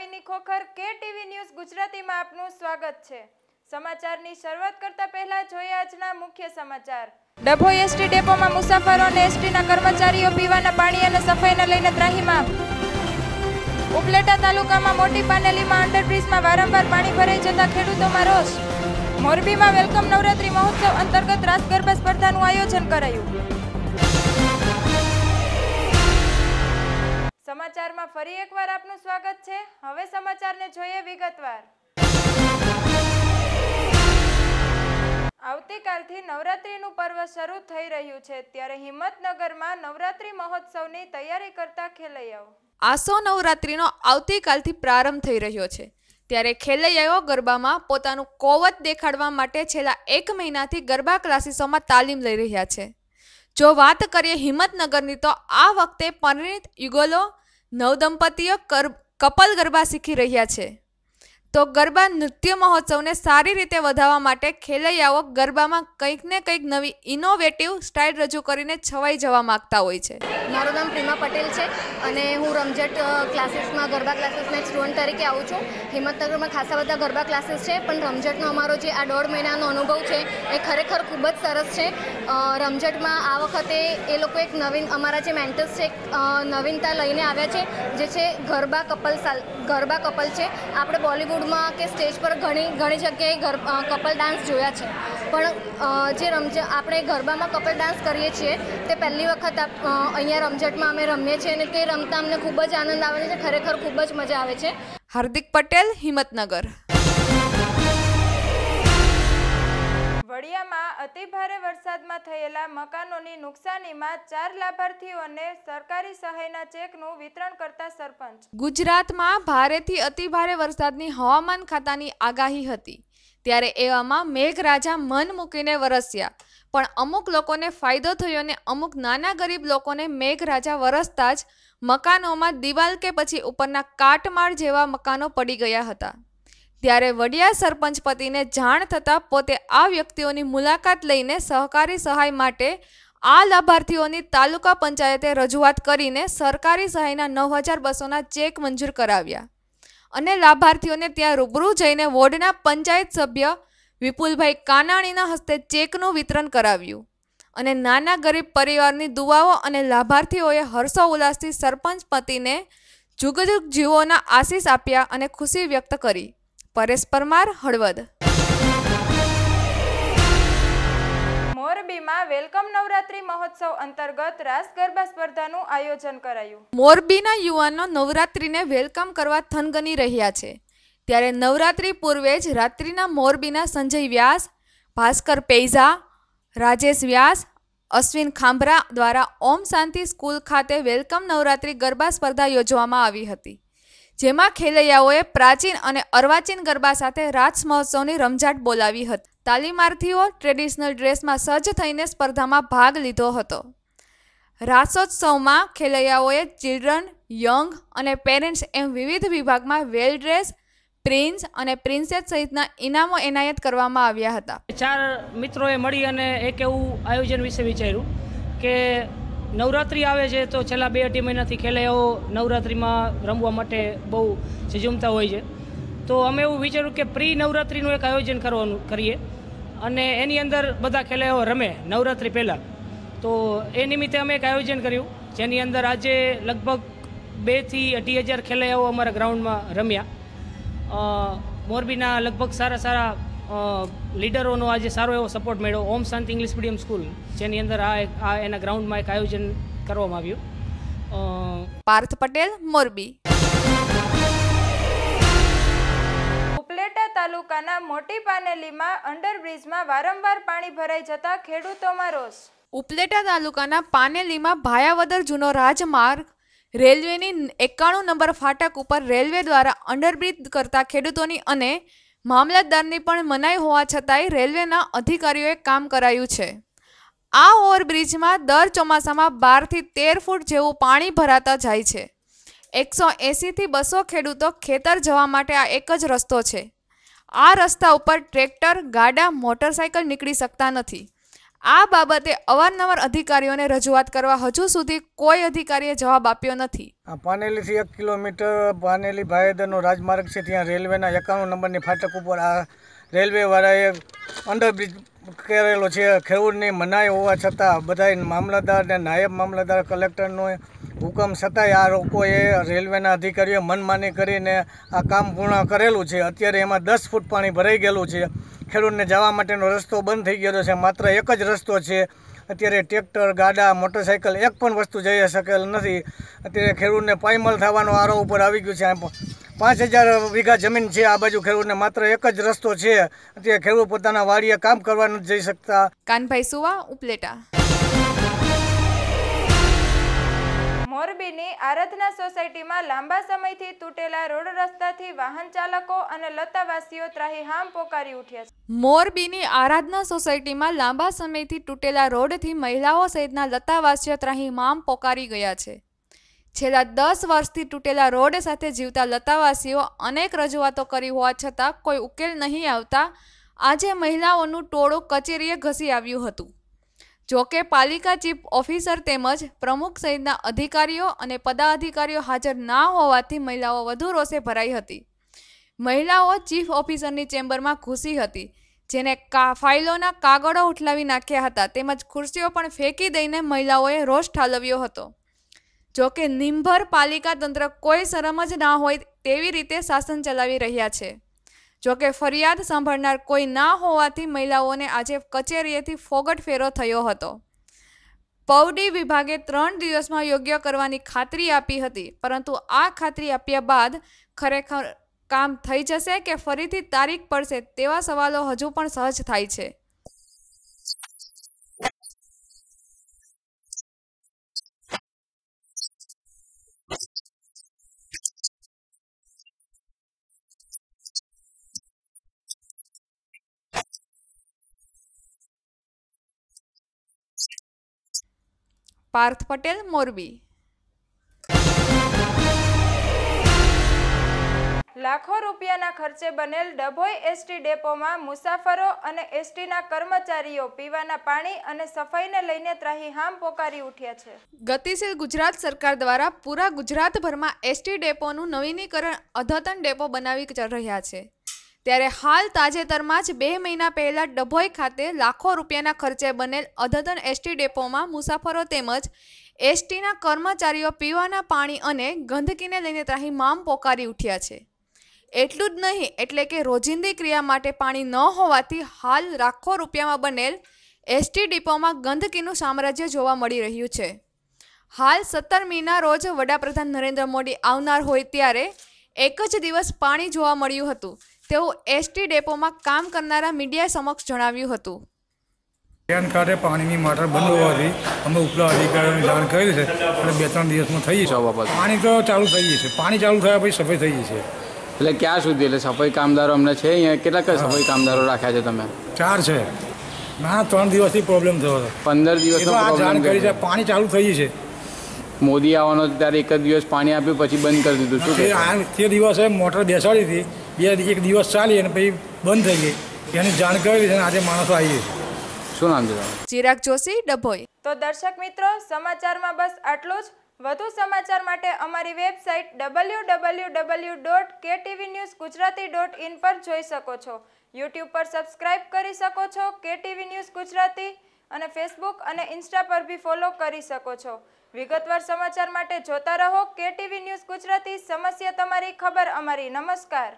નવીની ખોખર કે TV news ગુજરાતીમાં આપનું સ્વાગત છે સમાચારની શરૂઆત કરતા પહેલા જોઈએ આજના મુખ્ય સમાચાર ડભો એસટી ડેપોમાં મુસાફરો અને એસટીના કર્મચારીઓ પીવાના પાણી અને સફાઈને લઈને ત્રાહીમાં ઉપલેટા તાલુકામાં મોટી પાનેલીમાં અંડરબ્રિજમાં વારંવાર પાણી ભરાઈ જતા ખેડૂતોમાં રોષ મોરબીમાં વેલકમ નવરાત્રી મહોત્સવ અંતર્ગત રાસ સ્પર્ધાનું આયોજન કરાયું સમાચારમાં ફરી એકવાર આપનું સ્વાગત છે હવે સમાચારને જોઈએ વિગતવાર આવતીકાલથી નવરાત્રિનું પર્વ શરૂ થઈ રહ્યું છે ત્યારે હિંમતનગરમાં નવરાત્રિ મહોત્સવની તૈયારી કરતા ખેલૈયાઓ આસો નવરાત્રિનો આવતીકાલથી પ્રારંભ થઈ રહ્યો છે ત્યારે ખેલૈયાઓ ગરબામાં પોતાનું કોવત દેખાડવા માટે છેલ્લા એક મહિનાથી ગરબા ક્લાસીસોમાં તાલીમ લઈ રહ્યા છે જો વાત કરીએ હિંમતનગરની તો આ વખતે પરિણીત યુગલો નવદંપતીઓ કર કપલ ગરબા શીખી રહ્યા છે તો ગરબા નૃત્ય મહોત્સવને સારી રીતે વધારવા માટે ખેલૈયાઓ ગરબામાં કંઈક ને કંઈક નવી ઇનોવેટિવ સ્ટાઇલ રજૂ કરીને છવાઈ જવા માગતા હોય છે મારું નામ પ્રીમા પટેલ છે અને હું રમઝટ ક્લાસીસમાં ગરબા ક્લાસીસમાં સ્ટુડન્ટ તરીકે આવું છું હિંમતનગરમાં ખાસા બધા ગરબા ક્લાસીસ છે પણ રમઝટનો અમારો જે આ દોઢ મહિનાનો અનુભવ છે એ ખરેખર ખૂબ જ સરસ છે રમઝટમાં આ વખતે એ લોકો એક નવીન અમારા જે મેન્ટર્સ છે નવીનતા લઈને આવ્યા છે જે છે ગરબા કપલ સાલ ગરબા કપલ છે આપણે બોલિવૂડ ગ્રાઉન્ડમાં કે સ્ટેજ પર ઘણી ઘણી જગ્યાએ ગર કપલ ડાન્સ જોયા છે પણ જે રમજ આપણે ગરબામાં કપલ ડાન્સ કરીએ છીએ તે પહેલી વખત અહીંયા રમઝટમાં અમે રમીએ છીએ અને તે રમતા અમને ખૂબ જ આનંદ આવે છે ખરેખર ખૂબ જ મજા આવે છે હાર્દિક પટેલ હિંમતનગર નડિયામાં અતિભારે વરસાદમાં થયેલા મકાનોની નુકસાનીમાં ચાર લાભાર્થીઓને સરકારી સહાયના ચેકનું વિતરણ કરતા સરપંચ ગુજરાતમાં ભારેથી અતિભારે વરસાદની હવામાન ખાતાની આગાહી હતી ત્યારે એવામાં મેઘરાજા મન મૂકીને વરસ્યા પણ અમુક લોકોને ફાયદો થયો ને અમુક નાના ગરીબ લોકોને મેઘરાજા વરસતા જ મકાનોમાં દિવાલ કે પછી ઉપરના કાટમાળ જેવા મકાનો પડી ગયા હતા ત્યારે વડિયા સરપંચ પતિને જાણ થતાં પોતે આ વ્યક્તિઓની મુલાકાત લઈને સહકારી સહાય માટે આ લાભાર્થીઓની તાલુકા પંચાયતે રજૂઆત કરીને સરકારી સહાયના નવ હજાર બસોના ચેક મંજૂર કરાવ્યા અને લાભાર્થીઓને ત્યાં રૂબરૂ જઈને વોર્ડના પંચાયત સભ્ય વિપુલભાઈ કાનાણીના હસ્તે ચેકનું વિતરણ કરાવ્યું અને નાના ગરીબ પરિવારની દુવાઓ અને લાભાર્થીઓએ હર્ષો ઉલ્લાસથી સરપંચ પતિને જુગજુગ જીવોના આશીષ આપ્યા અને ખુશી વ્યક્ત કરી પરેશ પરમાર હળવદ મોરબીમાં વેલકમ નવરાત્રી મહોત્સવ અંતર્ગત રાસ ગરબા સ્પર્ધાનું આયોજન કરાયું મોરબીના યુવાનો નવરાત્રીને વેલકમ કરવા થનગની રહ્યા છે ત્યારે નવરાત્રી પૂર્વે જ રાત્રિના મોરબીના સંજય વ્યાસ ભાસ્કર પૈઝા રાજેશ વ્યાસ અશ્વિન ખાંભરા દ્વારા ઓમ શાંતિ સ્કૂલ ખાતે વેલકમ નવરાત્રી ગરબા સ્પર્ધા યોજવામાં આવી હતી જેમાં ખેલૈયાઓએ પ્રાચીન અને અર્વાચીન ગરબા સાથે રાસ મહોત્સવની રમઝાટ બોલાવી હતી તાલીમાર્થીઓ ટ્રેડિશનલ ડ્રેસમાં સજ્જ થઈને સ્પર્ધામાં ભાગ લીધો હતો રાસોત્સવમાં ખેલૈયાઓએ ચિલ્ડ્રન યંગ અને પેરેન્ટ્સ એમ વિવિધ વિભાગમાં વેલ ડ્રેસ પ્રિન્સ અને પ્રિન્સેસ સહિતના ઇનામો એનાયત કરવામાં આવ્યા હતા ચાર મિત્રોએ મળી અને એક એવું આયોજન વિશે વિચાર્યું કે નવરાત્રિ આવે છે તો છેલ્લા બે અઢી મહિનાથી ખેલૈયાઓ નવરાત્રિમાં રમવા માટે બહુ ઝઝુમતા હોય છે તો અમે એવું વિચાર્યું કે પ્રી નવરાત્રિનું એક આયોજન કરવાનું કરીએ અને એની અંદર બધા ખેલૈયાઓ રમે નવરાત્રિ પહેલાં તો એ નિમિત્તે અમે એક આયોજન કર્યું જેની અંદર આજે લગભગ બેથી અઢી હજાર ખેલૈયાઓ અમારા ગ્રાઉન્ડમાં રમ્યા મોરબીના લગભગ સારા સારા લીડરોનો આજે સારો એવો સપોર્ટ મળ્યો Om Shanti English medium school જેની અંદર આ આ એના ગ્રાઉન્ડમાં એક આયોજન કરવામાં આવ્યું પાર્થ પટેલ મોરબી ઉપલેટા તાલુકાના મોટી પાનેલીમાં અંડરબ્રિજમાં વારંવાર પાણી ભરાઈ જતા ખેડૂતોમાં રોષ ઉપલેટા તાલુકાના પાનેલીમાં ભાયાવદર જૂનો રાજમાર્ગ રેલવેની એકાણું નંબર ફાટક ઉપર રેલવે દ્વારા અંડરબ્રિજ કરતા ખેડૂતોની અને મામલતદારની પણ મનાઈ હોવા છતાંય રેલવેના અધિકારીઓએ કામ કરાયું છે આ ઓવરબ્રિજમાં દર ચોમાસામાં બારથી તેર ફૂટ જેવું પાણી ભરાતા જાય છે એકસો એંસીથી બસો ખેડૂતો ખેતર જવા માટે આ એક જ રસ્તો છે આ રસ્તા ઉપર ટ્રેક્ટર ગાડા મોટરસાયકલ નીકળી શકતા નથી આ બાબતે અવારનવાર અધિકારીઓને રજૂઆત કરવા હજુ સુધી કોઈ અધિકારીએ જવાબ આપ્યો નથી આ પાનેલીથી એક કિલોમીટર પાનેલી ભાયદરનો રાજમાર્ગ છે ત્યાં રેલવેના એકાણું નંબરની ફાટક ઉપર આ રેલવેવાળાએ અંડરબ્રિજ કરેલો છે ખેડૂતની મનાઈ હોવા છતાં બધાએ મામલતદાર અને નાયબ મામલતદાર કલેક્ટરનો હુકમ છતાંય આ લોકોએ રેલવેના અધિકારીઓએ મનમાની કરીને આ કામ પૂર્ણ કરેલું છે અત્યારે એમાં દસ ફૂટ પાણી ભરાઈ ગયેલું છે ખેડૂતને જવા માટેનો રસ્તો બંધ થઈ ગયો છે માત્ર એક જ રસ્તો છે અત્યારે ટ્રેક્ટર ગાડા મોટરસાઇકલ એક પણ વસ્તુ જઈ શકેલ નથી અત્યારે ખેડૂતને પાયમલ થવાનો આરો ઉપર આવી ગયું છે પાંચ હજાર વીઘા જમીન છે આ બાજુ ખેડૂતને માત્ર એક જ રસ્તો છે અત્યારે ખેડૂત પોતાના વાડીએ કામ કરવા નથી જઈ શકતા કાનભાઈ સુવા ઉપલેટા મોરબીની આરાધના સોસાયટીમાં લાંબા સમયથી તૂટેલા રોડ રસ્તાથી વાહન ચાલકો અને લતાવાસીઓ ત્રાહીહામ પોકારી ઉઠ્યા છે મોરબીની આરાધના સોસાયટીમાં લાંબા સમયથી તૂટેલા રોડથી મહિલાઓ સહિતના લતાવાસીઓ ત્રાહીમામ પોકારી ગયા છે છેલ્લા દસ વર્ષથી તૂટેલા રોડ સાથે જીવતા લતાવાસીઓ અનેક રજૂઆતો કરી હોવા છતાં કોઈ ઉકેલ નહીં આવતા આજે મહિલાઓનું ટોળું કચેરીએ ઘસી આવ્યું હતું જોકે પાલિકા ચીફ ઓફિસર તેમજ પ્રમુખ સહિતના અધિકારીઓ અને પદાધિકારીઓ હાજર ના હોવાથી મહિલાઓ વધુ રોષે ભરાઈ હતી મહિલાઓ ચીફ ઓફિસરની ચેમ્બરમાં ઘૂસી હતી જેને કા ફાઇલોના કાગળો ઉઠલાવી નાખ્યા હતા તેમજ ખુરશીઓ પણ ફેંકી દઈને મહિલાઓએ રોષ ઠાલવ્યો હતો જોકે નિંભર પાલિકા તંત્ર કોઈ શરમ જ ના હોય તેવી રીતે શાસન ચલાવી રહ્યા છે જોકે ફરિયાદ સાંભળનાર કોઈ ના હોવાથી મહિલાઓને આજે કચેરીએથી ફોગટ ફેરો થયો હતો પૌડી વિભાગે ત્રણ દિવસમાં યોગ્ય કરવાની ખાતરી આપી હતી પરંતુ આ ખાતરી આપ્યા બાદ ખરેખર કામ થઈ જશે કે ફરીથી તારીખ પડશે તેવા સવાલો હજુ પણ સહજ થાય છે પાર્થ પટેલ મોરબી લાખો રૂપિયાના ખર્ચે બનેલ ડભોઈ એસટી ડેપોમાં મુસાફરો અને એસટીના કર્મચારીઓ પીવાના પાણી અને સફાઈને લઈને ત્રાહી હામ પોકારી ઉઠ્યા છે ગતિશીલ ગુજરાત સરકાર દ્વારા પૂરા ગુજરાતભરમાં એસટી ડેપોનું નવીનીકરણ અદ્યતન ડેપો બનાવી રહ્યા છે ત્યારે હાલ તાજેતરમાં જ બે મહિના પહેલાં ડભોઈ ખાતે લાખો રૂપિયાના ખર્ચે બનેલ અદ્યતન એસટી ડેપોમાં મુસાફરો તેમજ એસટીના કર્મચારીઓ પીવાના પાણી અને ગંદકીને લઈને ત્રાહી ત્રાહીમામ પોકારી ઉઠ્યા છે એટલું જ નહીં એટલે કે રોજિંદી ક્રિયા માટે પાણી ન હોવાથી હાલ લાખો રૂપિયામાં બનેલ એસટી ડિપોમાં ગંદકીનું સામ્રાજ્ય જોવા મળી રહ્યું છે હાલ સત્તર મીના રોજ વડાપ્રધાન નરેન્દ્ર મોદી આવનાર હોય ત્યારે એક જ દિવસ પાણી જોવા મળ્યું હતું તેઓ એસટી ડેપોમાં કામ કરનારા મીડિયા સમક્ષ જણાવ્યું હતું ધ્યાન કાઢે પાણીની મોટર બંધ હોવાથી અમે ઉપલા અધિકારીઓને જાણ કરી છે અને બે ત્રણ દિવસમાં થઈ જશે બાબત પાણી તો ચાલુ થઈ જશે પાણી ચાલુ થયા પછી સફાઈ થઈ જશે એટલે ક્યાં સુધી એટલે સફાઈ કામદારો અમને છે અહીંયા કેટલા કયા સફાઈ કામદારો રાખ્યા છે તમે ચાર છે ના ત્રણ દિવસથી પ્રોબ્લેમ થયો હતો પંદર દિવસનો જાણ કરી છે પાણી ચાલુ થઈ જશે મોદી આવવાનો ત્યારે એક જ દિવસ પાણી આપ્યું પછી બંધ કરી દીધું શું તે દિવસે મોટર બેસાડી હતી બે એક દિવસ ચાલી અને પછી બંધ થઈ ગઈ એની જાણ કરેલી આજે માણસો આવી શું નામ છે ચિરાગ જોશી ડભોઈ તો દર્શક મિત્રો સમાચારમાં બસ આટલું જ વધુ સમાચાર માટે અમારી website W W W dot KTV news Gujarati dot in પર જોઈ શકો છો યુટ્યુબ પર સબસ્ક્રાઇબ કરી શકો છો કેટીવી ન્યૂઝ ગુજરાતી અને ફેસબુક અને ઇન્સ્ટા પર બી ફોલો કરી શકો છો વિગતવાર સમાચાર માટે જોતા રહો કેટીવી ન્યૂઝ ગુજરાતી સમસ્યા તમારી ખબર અમારી નમસ્કાર